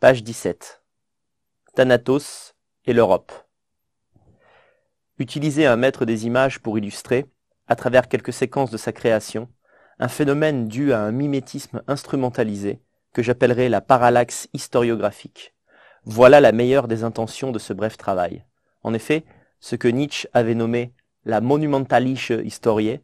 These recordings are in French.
Page 17. Thanatos et l'Europe. Utiliser un maître des images pour illustrer, à travers quelques séquences de sa création, un phénomène dû à un mimétisme instrumentalisé que j'appellerai la parallaxe historiographique. Voilà la meilleure des intentions de ce bref travail. En effet, ce que Nietzsche avait nommé la monumentalische historie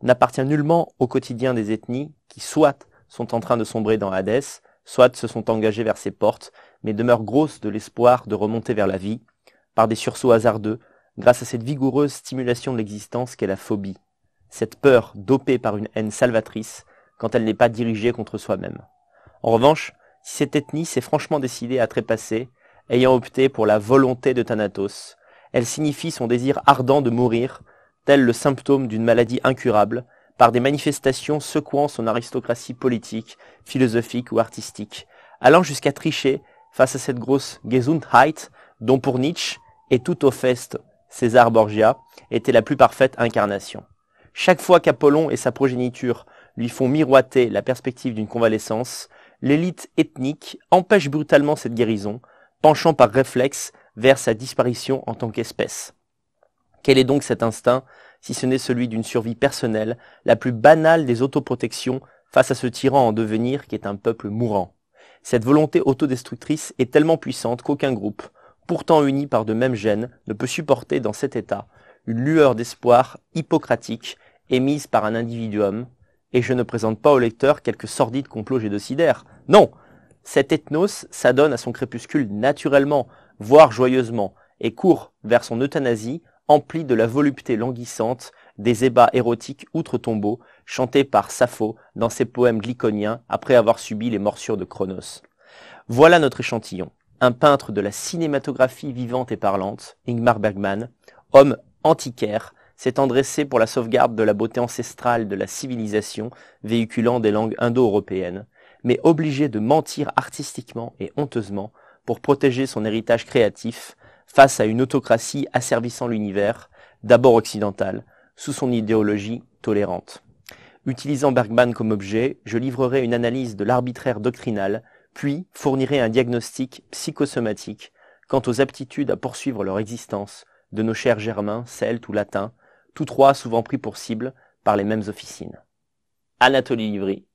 n'appartient nullement au quotidien des ethnies qui, soit sont en train de sombrer dans Hadès, soit se sont engagés vers ses portes, mais demeurent grosses de l'espoir de remonter vers la vie, par des sursauts hasardeux, grâce à cette vigoureuse stimulation de l'existence qu'est la phobie, cette peur dopée par une haine salvatrice quand elle n'est pas dirigée contre soi-même. En revanche, si cette ethnie s'est franchement décidée à trépasser, ayant opté pour la volonté de Thanatos, elle signifie son désir ardent de mourir, tel le symptôme d'une maladie incurable par des manifestations secouant son aristocratie politique, philosophique ou artistique, allant jusqu'à tricher face à cette grosse Gesundheit dont pour Nietzsche et tout au fest César Borgia était la plus parfaite incarnation. Chaque fois qu'Apollon et sa progéniture lui font miroiter la perspective d'une convalescence, l'élite ethnique empêche brutalement cette guérison, penchant par réflexe vers sa disparition en tant qu'espèce. Quel est donc cet instinct si ce n'est celui d'une survie personnelle, la plus banale des autoprotections face à ce tyran en devenir qui est un peuple mourant. Cette volonté autodestructrice est tellement puissante qu'aucun groupe, pourtant uni par de mêmes gènes, ne peut supporter dans cet état une lueur d'espoir hypocratique émise par un individuum, et je ne présente pas au lecteur quelques sordides complots génocidaires. Non Cet ethnos s'adonne à son crépuscule naturellement, voire joyeusement, et court vers son euthanasie empli de la volupté languissante des ébats érotiques outre-tombeau chantés par Sappho dans ses poèmes glyconiens après avoir subi les morsures de Cronos. Voilà notre échantillon. Un peintre de la cinématographie vivante et parlante, Ingmar Bergman, homme antiquaire, s'étant dressé pour la sauvegarde de la beauté ancestrale de la civilisation véhiculant des langues indo-européennes, mais obligé de mentir artistiquement et honteusement pour protéger son héritage créatif face à une autocratie asservissant l'univers, d'abord occidental, sous son idéologie tolérante. Utilisant Bergman comme objet, je livrerai une analyse de l'arbitraire doctrinal, puis fournirai un diagnostic psychosomatique quant aux aptitudes à poursuivre leur existence de nos chers germains, celtes ou latins, tous trois souvent pris pour cible par les mêmes officines. Anatoly Livry,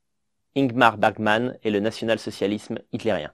Ingmar Bergman et le national-socialisme hitlérien.